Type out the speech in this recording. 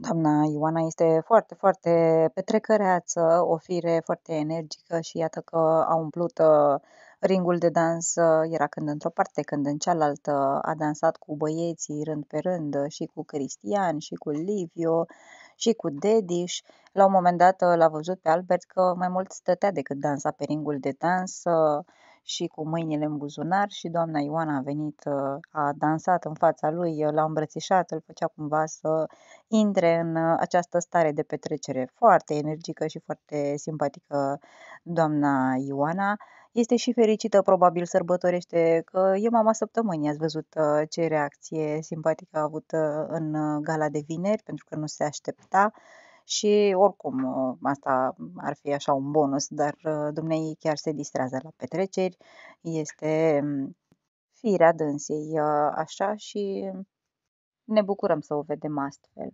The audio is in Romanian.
Doamna Ioana este foarte, foarte petrecăreață, o fire foarte energică și iată că a umplut uh, ringul de dans, uh, era când într-o parte, când în cealaltă, a dansat cu băieții rând pe rând uh, și cu Cristian și cu Liviu și cu Dediș. La un moment dat l-a văzut pe Albert că mai mult stătea decât dansa pe ringul de dans și cu mâinile în buzunar și doamna Ioana a venit, uh, a dansat în fața lui, uh, l-a îmbrățișat, îl făcea cumva să intre în uh, această stare de petrecere foarte energică și foarte simpatică doamna Ioana. Este și fericită, probabil sărbătorește că e mama săptămânii. Ați văzut ce reacție simpatică a avut în gala de vineri, pentru că nu se aștepta și oricum ă, asta ar fi așa un bonus, dar ă, dumnei chiar se distrează la petreceri, este firea dânsei ă, așa și ne bucurăm să o vedem astfel.